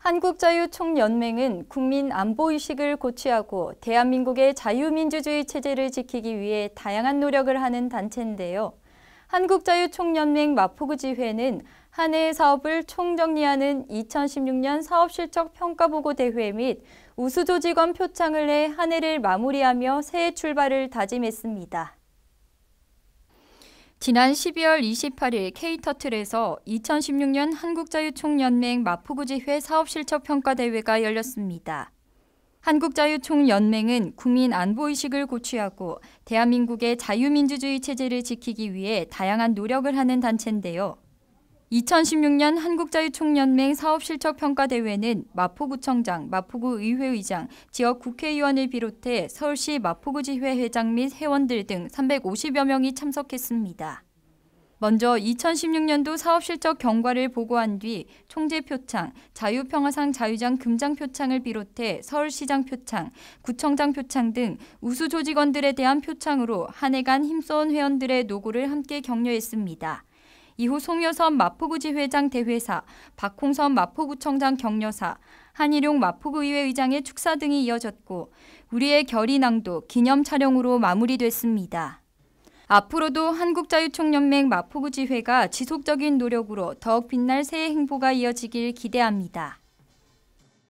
한국자유총연맹은 국민 안보의식을 고취하고 대한민국의 자유민주주의 체제를 지키기 위해 다양한 노력을 하는 단체인데요. 한국자유총연맹 마포구지회는 한 해의 사업을 총정리하는 2016년 사업실적 평가보고 대회 및 우수조직원 표창을 해한 해를 마무리하며 새해 출발을 다짐했습니다. 지난 12월 28일 케이터틀에서 2016년 한국자유총연맹 마포구지회 사업실적평가대회가 열렸습니다. 한국자유총연맹은 국민 안보의식을 고취하고 대한민국의 자유민주주의 체제를 지키기 위해 다양한 노력을 하는 단체인데요. 2016년 한국자유총연맹 사업실적평가대회는 마포구청장, 마포구의회의장, 지역 국회의원을 비롯해 서울시 마포구지회 회장 및 회원들 등 350여 명이 참석했습니다. 먼저 2016년도 사업실적 경과를 보고한 뒤 총재표창, 자유평화상 자유장 금장표창을 비롯해 서울시장 표창, 구청장 표창 등 우수 조직원들에 대한 표창으로 한 해간 힘써온 회원들의 노고를 함께 격려했습니다. 이후 송여선 마포구지 회장 대회사, 박홍선 마포구청장 격려사, 한일용 마포구의회 의장의 축사 등이 이어졌고 우리의 결의낭도 기념 촬영으로 마무리됐습니다. 앞으로도 한국자유총연맹 마포구지회가 지속적인 노력으로 더욱 빛날 새해 행보가 이어지길 기대합니다.